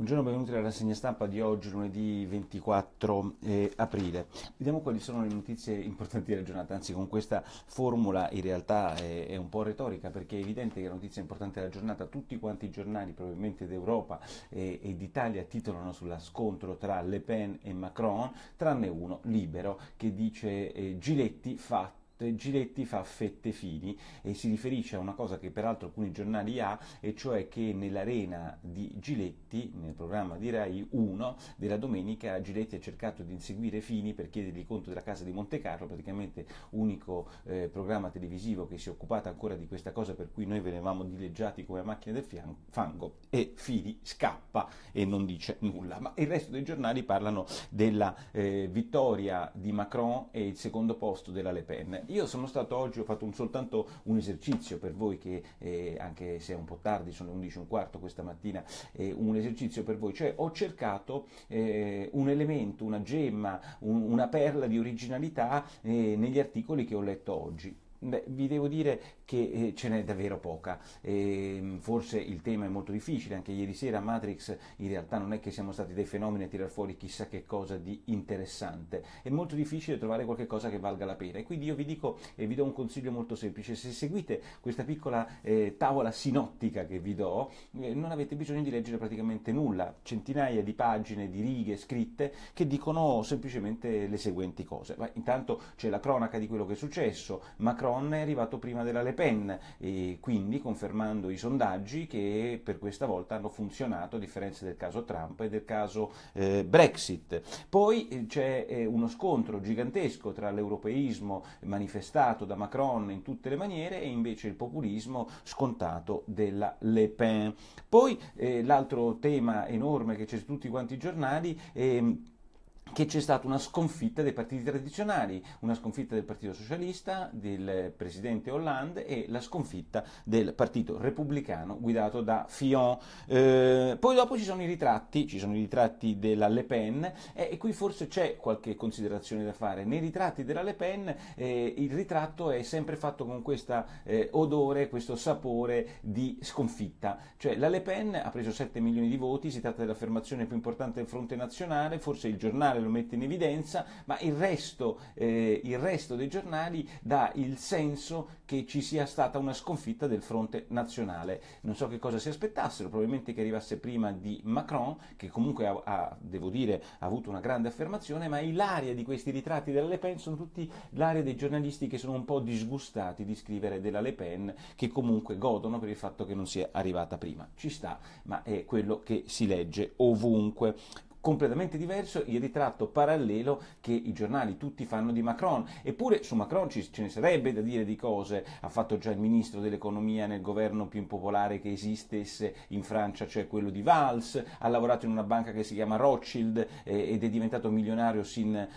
Buongiorno, benvenuti alla rassegna stampa di oggi, lunedì 24 eh, aprile. Vediamo quali sono le notizie importanti della giornata, anzi con questa formula in realtà è, è, un po' retorica perché è evidente che la notizia importante della giornata, tutti quanti i giornali probabilmente d'Europa e, e d'Italia titolano sulla scontro tra Le Pen e Macron, tranne uno, Libero, che dice eh, Giletti fa Giletti fa fette fini e si riferisce a una cosa che peraltro alcuni giornali ha, e cioè che nell'arena di Giletti, nel programma di Rai 1 della domenica, Giletti ha cercato di inseguire Fini per chiedergli conto della casa di Monte Carlo, praticamente unico eh, programma televisivo che si è occupato ancora di questa cosa per cui noi venivamo dileggiati come macchine del fango e Fini scappa e non dice nulla. Ma il resto dei giornali parlano della eh, vittoria di Macron e il secondo posto della Le Pen. Io sono stato oggi, ho fatto un, soltanto un esercizio per voi che, eh, anche se è un po' tardi, sono le 11.15 questa mattina, eh, un esercizio per voi, cioè ho cercato eh, un elemento, una gemma, un, una perla di originalità eh, negli articoli che ho letto oggi. Beh, vi devo dire che eh, ce n'è davvero poca, e ehm, forse il tema è molto difficile, anche ieri sera a Matrix in realtà non è che siamo stati dei fenomeni a tirar fuori chissà che cosa di interessante, è molto difficile trovare qualcosa che valga la pena e quindi io vi dico e eh, vi do un consiglio molto semplice, se seguite questa piccola eh, tavola sinottica che vi do eh, non avete bisogno di leggere praticamente nulla, centinaia di pagine, di righe scritte che dicono semplicemente le seguenti cose, Ma intanto c'è la cronaca di quello che è successo, Macron Macron è arrivato prima della Le Pen, e quindi confermando i sondaggi che per questa volta hanno funzionato a differenza del caso Trump e del caso eh, Brexit. Poi eh, c'è eh, uno scontro gigantesco tra l'europeismo manifestato da Macron in tutte le maniere e invece il populismo scontato della Le Pen. Poi eh, l'altro tema enorme che c'è su tutti quanti i giornali è che c'è stata una sconfitta dei partiti tradizionali, una sconfitta del Partito Socialista, del Presidente Hollande e la sconfitta del Partito Repubblicano guidato da Fillon. Eh, poi dopo ci sono i ritratti, ci sono i ritratti della Le Pen eh, e qui forse c'è qualche considerazione da fare. Nei ritratti della Le Pen eh, il ritratto è sempre fatto con questo eh, odore, questo sapore di sconfitta. Cioè la Le Pen ha preso 7 milioni di voti, si tratta dell'affermazione più importante del fronte nazionale, forse il giornale giornale lo mette in evidenza, ma il resto, eh, il resto dei giornali dà il senso che ci sia stata una sconfitta del fronte nazionale. Non so che cosa si aspettassero, probabilmente che arrivasse prima di Macron, che comunque ha, ha, devo dire, ha avuto una grande affermazione, ma l'aria di questi ritratti della Le Pen sono tutti l'aria dei giornalisti che sono un po' disgustati di scrivere della Le Pen, che comunque godono per il fatto che non sia arrivata prima. Ci sta, ma è quello che si legge ovunque completamente diverso il ritratto parallelo che i giornali tutti fanno di Macron. Eppure su Macron ci, ce ne sarebbe da dire di cose, ha fatto già il ministro dell'economia nel governo più impopolare che esistesse in Francia, cioè quello di Valls, ha lavorato in una banca che si chiama Rothschild eh, ed è diventato milionario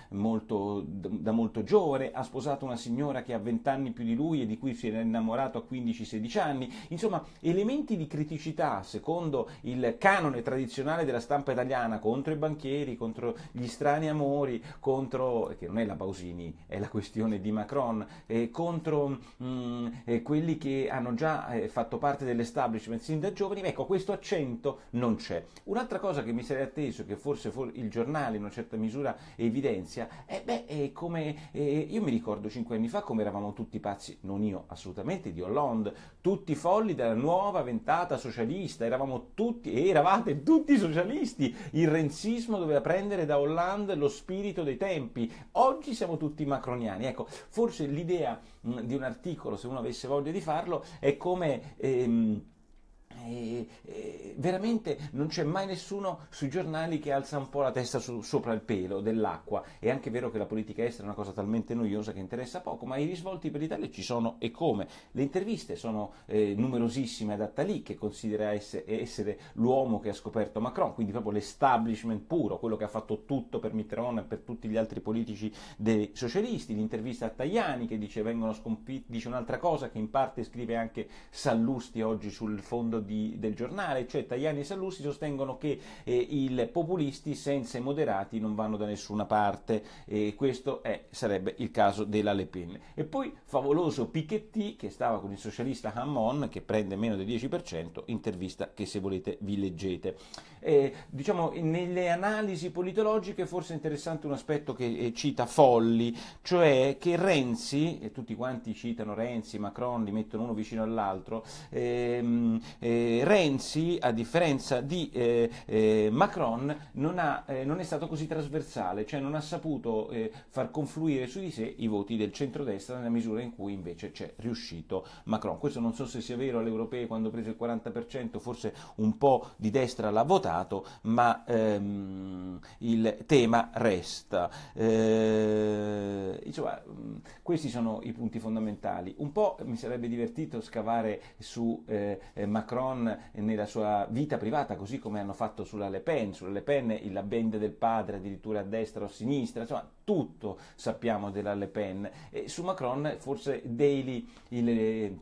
molto, da molto giovane, ha sposato una signora che ha 20 anni più di lui e di cui si era innamorato a 15-16 anni, insomma elementi di criticità secondo il canone tradizionale della stampa italiana contro i banchieri, contro gli strani amori, contro, che non è la Pausini, è la questione di Macron, eh, contro mh, mm, eh, quelli che hanno già eh, fatto parte dell'establishment sin da giovani, ecco questo accento non c'è. Un'altra cosa che mi sarei atteso, che forse for- il giornale in una certa misura evidenzia, è, eh, beh, è come, eh, io mi ricordo cinque anni fa come eravamo tutti pazzi, non io assolutamente, di Hollande, tutti folli della nuova ventata socialista, eravamo tutti, eravate tutti socialisti, il Renzi classicismo doveva prendere da Hollande lo spirito dei tempi. Oggi siamo tutti macroniani. Ecco, forse l'idea mm, di un articolo, se uno avesse voglia di farlo, è come... Ehm, e, e, veramente non c'è mai nessuno sui giornali che alza un po' la testa su, sopra il pelo dell'acqua. È anche vero che la politica estera è una cosa talmente noiosa che interessa poco, ma i risvolti per l'Italia ci sono e come. Le interviste sono eh, numerosissime ad Attali, che considera essere, essere l'uomo che ha scoperto Macron, quindi proprio l'establishment puro, quello che ha fatto tutto per Mitterrand e per tutti gli altri politici dei socialisti. L'intervista a Tajani che dice vengono sconfitti, dice un'altra cosa che in parte scrive anche Sallusti oggi sul fondo di di, del giornale, cioè Tajani e Sallusti sostengono che eh, i populisti senza i moderati non vanno da nessuna parte e questo è, eh, sarebbe il caso della Le Pen. E poi favoloso Piketty che stava con il socialista Hammon che prende meno del 10%, intervista che se volete vi leggete. Eh, diciamo, nelle analisi politologiche forse è interessante un aspetto che eh, cita Folli, cioè che Renzi, e tutti quanti citano Renzi, Macron, li mettono uno vicino all'altro, ehm, eh, eh, Renzi, a differenza di eh, eh Macron, non, ha, eh, non, è stato così trasversale, cioè non ha saputo eh, far confluire su di sé i voti del centrodestra nella misura in cui invece c'è riuscito Macron. Questo non so se sia vero alle europee quando preso il 40%, forse un po' di destra l'ha votato, ma ehm, il tema resta. Insomma, questi sono i punti fondamentali. Un po' mi sarebbe divertito scavare su eh, Macron Macron nella sua vita privata, così come hanno fatto sulla Le Pen, sulla Le Pen la band del padre addirittura a destra o a sinistra, insomma tutto sappiamo della Le Pen. E su Macron forse Daily il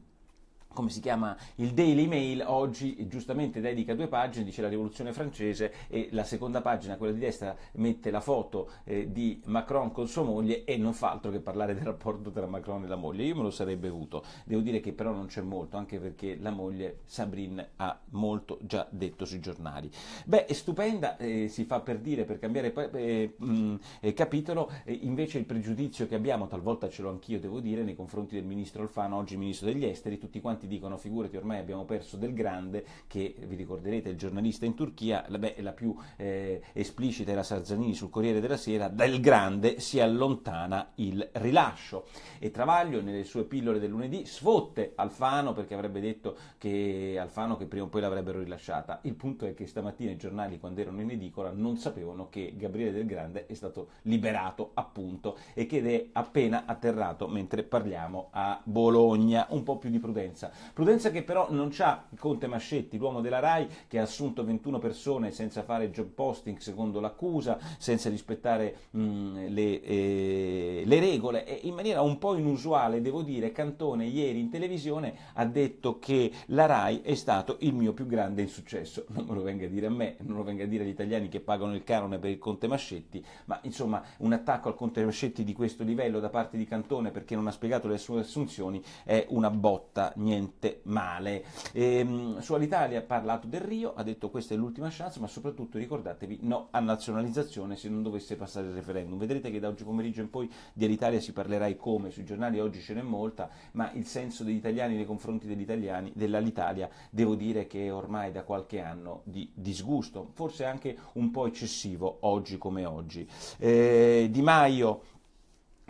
come si chiama il Daily Mail, oggi giustamente dedica due pagine, dice la rivoluzione francese e la seconda pagina, quella di destra, mette la foto eh, di Macron con sua moglie e non fa altro che parlare del rapporto tra Macron e la moglie. Io me lo sarei bevuto, devo dire che però non c'è molto, anche perché la moglie Sabrine ha molto già detto sui giornali. Beh, è stupenda, eh, si fa per dire, per cambiare eh, mh, mm, eh, capitolo, eh, invece il pregiudizio che abbiamo, talvolta ce l'ho anch'io, devo dire, nei confronti del ministro Alfano, oggi ministro degli esteri, tutti quanti quanti dicono figurati ormai abbiamo perso del grande, che vi ricorderete il giornalista in Turchia, la, beh, la più eh, esplicita era Sarzanini sul Corriere della Sera, del grande si allontana il rilascio. E Travaglio nelle sue pillole del lunedì sfotte Alfano perché avrebbe detto che Alfano che prima o poi l'avrebbero rilasciata. Il punto è che stamattina i giornali quando erano in edicola non sapevano che Gabriele del Grande è stato liberato appunto e che è appena atterrato mentre parliamo a Bologna. Un po' più di prudenza Prudenza. che però non c'ha il conte Mascetti, l'uomo della RAI, che ha assunto 21 persone senza fare job posting secondo l'accusa, senza rispettare mh, mm, le, eh, le, regole. E in maniera un po' inusuale, devo dire, Cantone ieri in televisione ha detto che la RAI è stato il mio più grande insuccesso. Non me lo venga a dire a me, non lo venga a dire agli italiani che pagano il canone per il conte Mascetti, ma insomma un attacco al conte Mascetti di questo livello da parte di Cantone perché non ha spiegato le sue assunzioni è una botta niente veramente male. E, ehm, su Alitalia ha parlato del Rio, ha detto questa è l'ultima chance, ma soprattutto ricordatevi no a nazionalizzazione se non dovesse passare il referendum. Vedrete che da oggi pomeriggio in poi di Alitalia si parlerà e come, sui giornali oggi ce n'è molta, ma il senso degli italiani nei confronti degli italiani, dell'Alitalia, devo dire che è ormai da qualche anno di disgusto, forse anche un po' eccessivo oggi come oggi. Eh, di Maio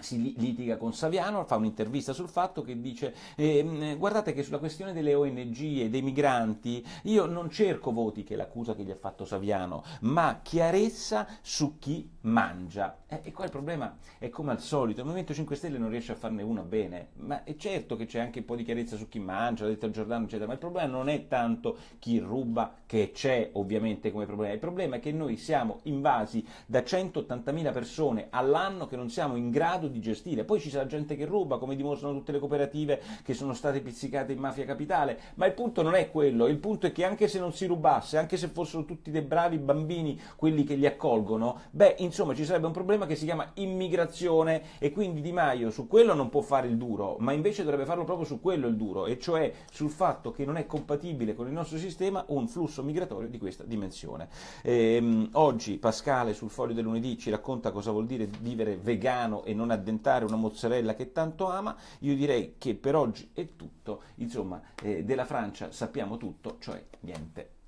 si litiga con Saviano, fa un'intervista sul fatto che dice eh, guardate che sulla questione delle ONG e dei migranti io non cerco voti, che è l'accusa che gli ha fatto Saviano, ma chiarezza su chi mangia. Eh, e qua il problema è come al solito, il Movimento 5 Stelle non riesce a farne una bene, ma è certo che c'è anche un po' di chiarezza su chi mangia, l'ha detto Giordano eccetera, ma il problema non è tanto chi ruba che c'è ovviamente come problema, il problema è che noi siamo invasi da 180.000 persone all'anno che non siamo in grado di gestire. Poi ci sarà gente che ruba, come dimostrano tutte le cooperative che sono state pizzicate in mafia capitale, ma il punto non è quello, il punto è che anche se non si rubasse, anche se fossero tutti dei bravi bambini quelli che li accolgono, beh, insomma, ci sarebbe un problema che si chiama immigrazione e quindi Di Maio su quello non può fare il duro, ma invece dovrebbe farlo proprio su quello il duro, e cioè sul fatto che non è compatibile con il nostro sistema un flusso migratorio di questa dimensione. Ehm, oggi Pascale sul foglio del lunedì ci racconta cosa vuol dire vivere vegano e non a addentare una mozzarella che tanto ama, io direi che per oggi è tutto, insomma eh, della Francia sappiamo tutto, cioè niente.